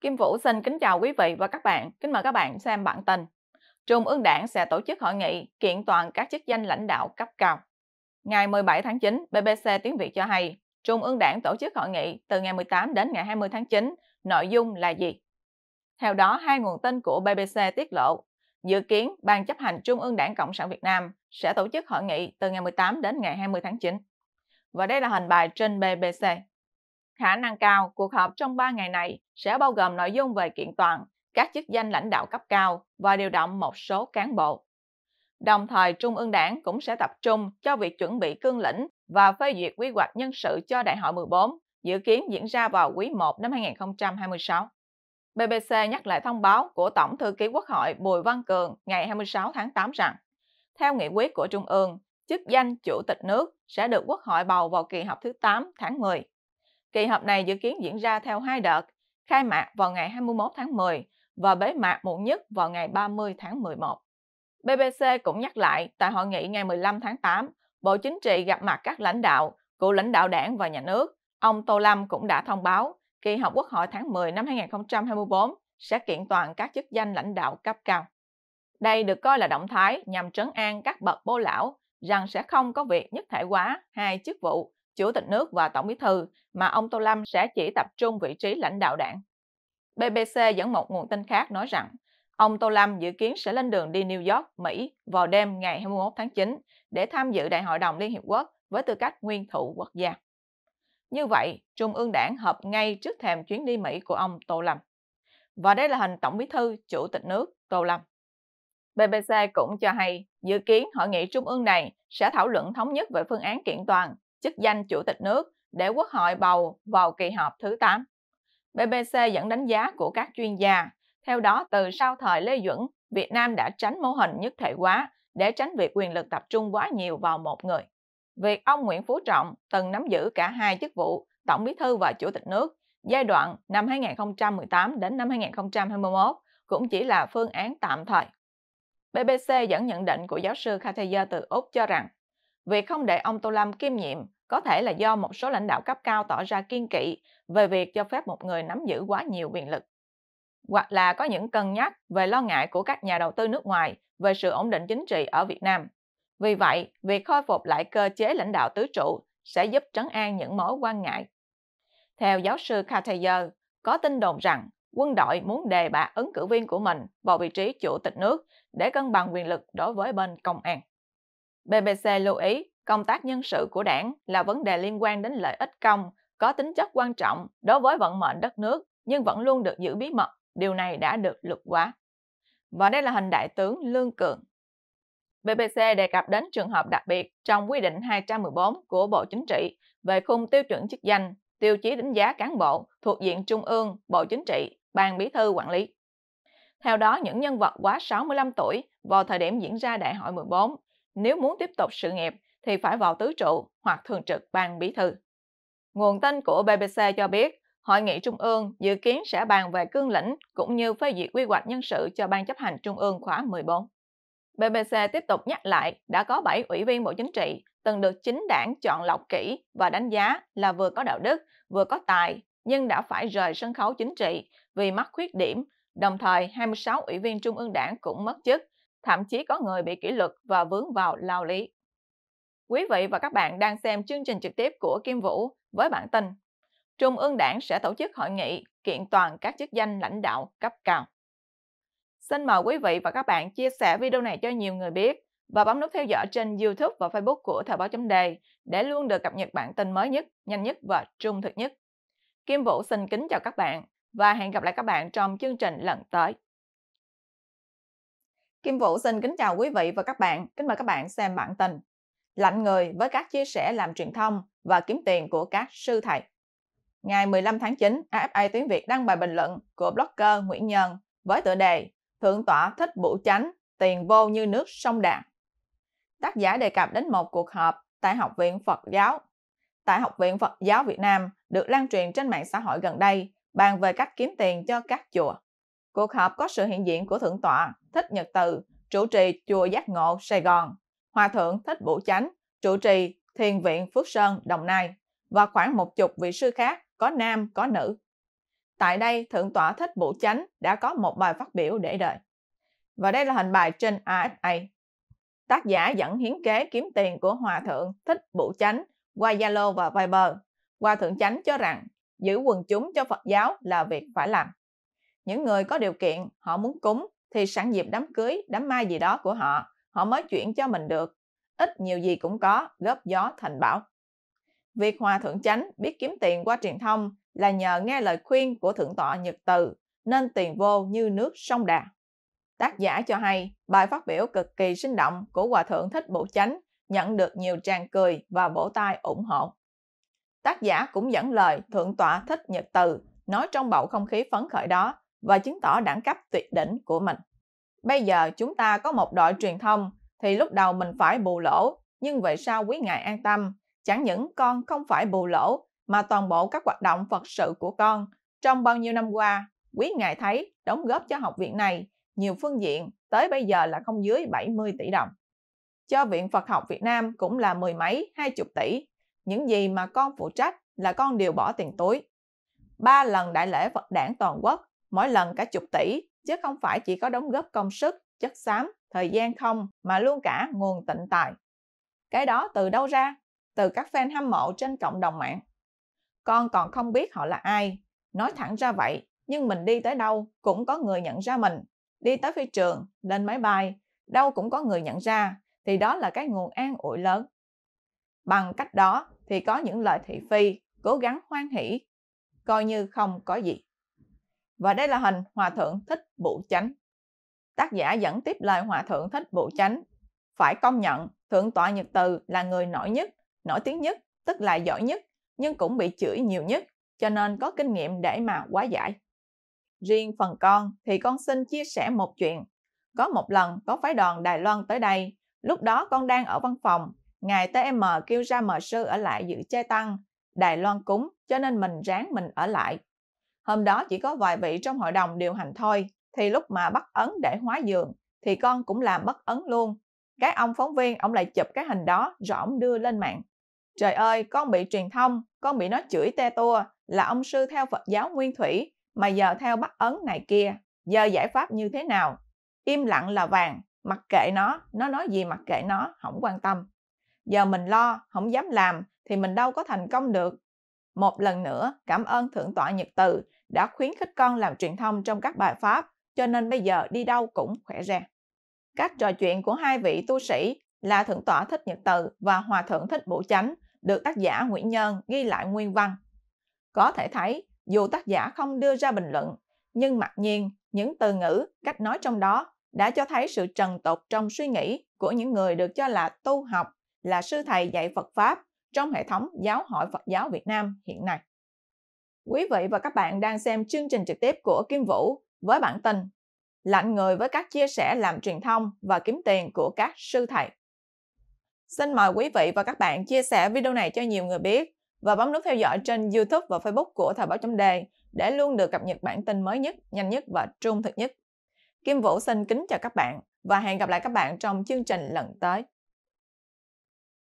Kim Vũ xin kính chào quý vị và các bạn. Kính mời các bạn xem bản tin. Trung ương đảng sẽ tổ chức hội nghị kiện toàn các chức danh lãnh đạo cấp cao. Ngày 17 tháng 9, BBC Tiếng Việt cho hay, Trung ương đảng tổ chức hội nghị từ ngày 18 đến ngày 20 tháng 9. Nội dung là gì? Theo đó, hai nguồn tin của BBC tiết lộ, dự kiến Ban chấp hành Trung ương đảng Cộng sản Việt Nam sẽ tổ chức hội nghị từ ngày 18 đến ngày 20 tháng 9. Và đây là hình bài trên BBC Khả năng cao, cuộc họp trong 3 ngày này sẽ bao gồm nội dung về kiện toàn, các chức danh lãnh đạo cấp cao và điều động một số cán bộ. Đồng thời, Trung ương Đảng cũng sẽ tập trung cho việc chuẩn bị cương lĩnh và phê duyệt quy hoạch nhân sự cho Đại hội 14, dự kiến diễn ra vào quý 1 năm 2026. BBC nhắc lại thông báo của Tổng thư ký Quốc hội Bùi Văn Cường ngày 26 tháng 8 rằng, theo nghị quyết của Trung ương, chức danh Chủ tịch nước sẽ được Quốc hội bầu vào kỳ họp thứ 8 tháng 10. Kỳ họp này dự kiến diễn ra theo hai đợt, khai mạc vào ngày 21 tháng 10 và bế mạc muộn nhất vào ngày 30 tháng 11. BBC cũng nhắc lại tại hội nghị ngày 15 tháng 8, Bộ Chính trị gặp mặt các lãnh đạo, cựu lãnh đạo đảng và nhà nước. Ông Tô Lâm cũng đã thông báo kỳ họp Quốc hội tháng 10 năm 2024 sẽ kiện toàn các chức danh lãnh đạo cấp cao. Đây được coi là động thái nhằm trấn an các bậc bố lão rằng sẽ không có việc nhất thể quá hai chức vụ Chủ tịch nước và Tổng bí thư mà ông Tô Lâm sẽ chỉ tập trung vị trí lãnh đạo đảng. BBC dẫn một nguồn tin khác nói rằng ông Tô Lâm dự kiến sẽ lên đường đi New York, Mỹ vào đêm ngày 21 tháng 9 để tham dự Đại hội đồng Liên Hiệp Quốc với tư cách nguyên thủ quốc gia. Như vậy, Trung ương đảng họp ngay trước thềm chuyến đi Mỹ của ông Tô Lâm. Và đây là hình Tổng bí thư, Chủ tịch nước Tô Lâm. BBC cũng cho hay, dự kiến hội nghị trung ương này sẽ thảo luận thống nhất về phương án kiện toàn chức danh chủ tịch nước để Quốc hội bầu vào kỳ họp thứ 8. BBC dẫn đánh giá của các chuyên gia. Theo đó, từ sau thời Lê Duẩn, Việt Nam đã tránh mô hình nhất thể quá để tránh việc quyền lực tập trung quá nhiều vào một người. Việc ông Nguyễn Phú Trọng từng nắm giữ cả hai chức vụ Tổng Bí thư và Chủ tịch nước giai đoạn năm 2018 đến năm 2021 cũng chỉ là phương án tạm thời. BBC dẫn nhận định của giáo sư Kateya từ Úc cho rằng Việc không để ông Tô Lâm kiêm nhiệm có thể là do một số lãnh đạo cấp cao tỏ ra kiên kỵ về việc cho phép một người nắm giữ quá nhiều quyền lực. Hoặc là có những cân nhắc về lo ngại của các nhà đầu tư nước ngoài về sự ổn định chính trị ở Việt Nam. Vì vậy, việc khôi phục lại cơ chế lãnh đạo tứ trụ sẽ giúp trấn an những mối quan ngại. Theo giáo sư Cartier, có tin đồn rằng quân đội muốn đề bạt ứng cử viên của mình vào vị trí chủ tịch nước để cân bằng quyền lực đối với bên công an. BBC lưu ý công tác nhân sự của đảng là vấn đề liên quan đến lợi ích công, có tính chất quan trọng đối với vận mệnh đất nước nhưng vẫn luôn được giữ bí mật. Điều này đã được luật quá. Và đây là hình đại tướng Lương Cường. BBC đề cập đến trường hợp đặc biệt trong quy định 214 của Bộ Chính trị về khung tiêu chuẩn chức danh, tiêu chí đánh giá cán bộ thuộc diện Trung ương, Bộ Chính trị, Ban Bí thư quản lý. Theo đó, những nhân vật quá 65 tuổi vào thời điểm diễn ra đại hội 14 nếu muốn tiếp tục sự nghiệp thì phải vào tứ trụ hoặc thường trực ban bí thư. Nguồn tin của BBC cho biết, Hội nghị Trung ương dự kiến sẽ bàn về cương lĩnh cũng như phê duyệt quy hoạch nhân sự cho Ban chấp hành Trung ương khóa 14. BBC tiếp tục nhắc lại đã có 7 ủy viên Bộ Chính trị từng được chính đảng chọn lọc kỹ và đánh giá là vừa có đạo đức, vừa có tài, nhưng đã phải rời sân khấu chính trị vì mắc khuyết điểm. Đồng thời, 26 ủy viên Trung ương đảng cũng mất chức, thậm chí có người bị kỷ luật và vướng vào lao lý. Quý vị và các bạn đang xem chương trình trực tiếp của Kim Vũ với bản tin Trung ương Đảng sẽ tổ chức hội nghị kiện toàn các chức danh lãnh đạo cấp cao. Xin mời quý vị và các bạn chia sẻ video này cho nhiều người biết và bấm nút theo dõi trên YouTube và Facebook của Thời báo chấm đề để luôn được cập nhật bản tin mới nhất, nhanh nhất và trung thực nhất. Kim Vũ xin kính chào các bạn và hẹn gặp lại các bạn trong chương trình lần tới. Kim Vũ xin kính chào quý vị và các bạn. Kính mời các bạn xem bản tin. Lạnh người với các chia sẻ làm truyền thông và kiếm tiền của các sư thầy. Ngày 15 tháng 9, AFA Tiếng Việt đăng bài bình luận của blogger Nguyễn Nhân với tựa đề Thượng tọa thích bụ chánh, tiền vô như nước sông đạn. Tác giả đề cập đến một cuộc họp tại Học viện Phật giáo. Tại Học viện Phật giáo Việt Nam được lan truyền trên mạng xã hội gần đây bàn về cách kiếm tiền cho các chùa. Cuộc họp có sự hiện diện của Thượng tọa Thích Nhật Từ, chủ trì Chùa Giác Ngộ Sài Gòn, Hòa thượng Thích Vũ Chánh, chủ trì Thiền viện Phước Sơn, Đồng Nai và khoảng một chục vị sư khác, có nam, có nữ. Tại đây, Thượng tọa Thích Vũ Chánh đã có một bài phát biểu để đời. Và đây là hình bài trên AFA. Tác giả dẫn hiến kế kiếm tiền của Hòa thượng Thích Vũ Chánh qua Zalo và Viber. Hòa thượng Chánh cho rằng giữ quần chúng cho Phật giáo là việc phải làm những người có điều kiện họ muốn cúng thì sẵn dịp đám cưới, đám mai gì đó của họ, họ mới chuyển cho mình được. Ít nhiều gì cũng có, góp gió thành bão. Việc Hòa Thượng Chánh biết kiếm tiền qua truyền thông là nhờ nghe lời khuyên của Thượng tọa Nhật Từ, nên tiền vô như nước sông đà. Tác giả cho hay, bài phát biểu cực kỳ sinh động của Hòa Thượng Thích Bộ Chánh nhận được nhiều tràng cười và vỗ tay ủng hộ. Tác giả cũng dẫn lời Thượng tọa Thích Nhật Từ nói trong bầu không khí phấn khởi đó và chứng tỏ đẳng cấp tuyệt đỉnh của mình. Bây giờ chúng ta có một đội truyền thông thì lúc đầu mình phải bù lỗ, nhưng về sau quý ngài an tâm, chẳng những con không phải bù lỗ mà toàn bộ các hoạt động Phật sự của con trong bao nhiêu năm qua, quý ngài thấy đóng góp cho học viện này nhiều phương diện tới bây giờ là không dưới 70 tỷ đồng. Cho Viện Phật học Việt Nam cũng là mười mấy, hai chục tỷ. Những gì mà con phụ trách là con đều bỏ tiền túi. Ba lần đại lễ Phật đảng toàn quốc mỗi lần cả chục tỷ, chứ không phải chỉ có đóng góp công sức, chất xám, thời gian không mà luôn cả nguồn tịnh tài. Cái đó từ đâu ra? Từ các fan hâm mộ trên cộng đồng mạng. Con còn không biết họ là ai, nói thẳng ra vậy, nhưng mình đi tới đâu cũng có người nhận ra mình. Đi tới phi trường, lên máy bay, đâu cũng có người nhận ra, thì đó là cái nguồn an ủi lớn. Bằng cách đó thì có những lời thị phi, cố gắng hoan hỷ, coi như không có gì. Và đây là hình Hòa Thượng Thích Bụ Chánh. Tác giả dẫn tiếp lời Hòa Thượng Thích Bụ Chánh. Phải công nhận Thượng tọa Nhật Từ là người nổi nhất, nổi tiếng nhất, tức là giỏi nhất, nhưng cũng bị chửi nhiều nhất, cho nên có kinh nghiệm để mà quá giải. Riêng phần con thì con xin chia sẻ một chuyện. Có một lần có phái đoàn Đài Loan tới đây, lúc đó con đang ở văn phòng, ngài TM kêu ra mờ sư ở lại giữ che tăng, Đài Loan cúng cho nên mình ráng mình ở lại. Hôm đó chỉ có vài vị trong hội đồng điều hành thôi, thì lúc mà bắt ấn để hóa giường, thì con cũng làm bất ấn luôn. Cái ông phóng viên, ông lại chụp cái hình đó rồi ông đưa lên mạng. Trời ơi, con bị truyền thông, con bị nó chửi te tua là ông sư theo Phật giáo nguyên thủy mà giờ theo bắt ấn này kia. Giờ giải pháp như thế nào? Im lặng là vàng, mặc kệ nó, nó nói gì mặc kệ nó, không quan tâm. Giờ mình lo, không dám làm thì mình đâu có thành công được. Một lần nữa, cảm ơn Thượng tọa Nhật Từ đã khuyến khích con làm truyền thông trong các bài pháp, cho nên bây giờ đi đâu cũng khỏe ra. Các trò chuyện của hai vị tu sĩ là Thượng tọa Thích Nhật Từ và Hòa Thượng Thích Bộ Chánh được tác giả Nguyễn Nhân ghi lại nguyên văn. Có thể thấy, dù tác giả không đưa ra bình luận, nhưng mặc nhiên những từ ngữ, cách nói trong đó đã cho thấy sự trần tục trong suy nghĩ của những người được cho là tu học, là sư thầy dạy Phật Pháp trong hệ thống giáo hội Phật giáo Việt Nam hiện nay. Quý vị và các bạn đang xem chương trình trực tiếp của Kim Vũ với bản tin Lạnh người với các chia sẻ làm truyền thông và kiếm tiền của các sư thầy. Xin mời quý vị và các bạn chia sẻ video này cho nhiều người biết và bấm nút theo dõi trên YouTube và Facebook của Thời báo chấm đề để luôn được cập nhật bản tin mới nhất, nhanh nhất và trung thực nhất. Kim Vũ xin kính chào các bạn và hẹn gặp lại các bạn trong chương trình lần tới.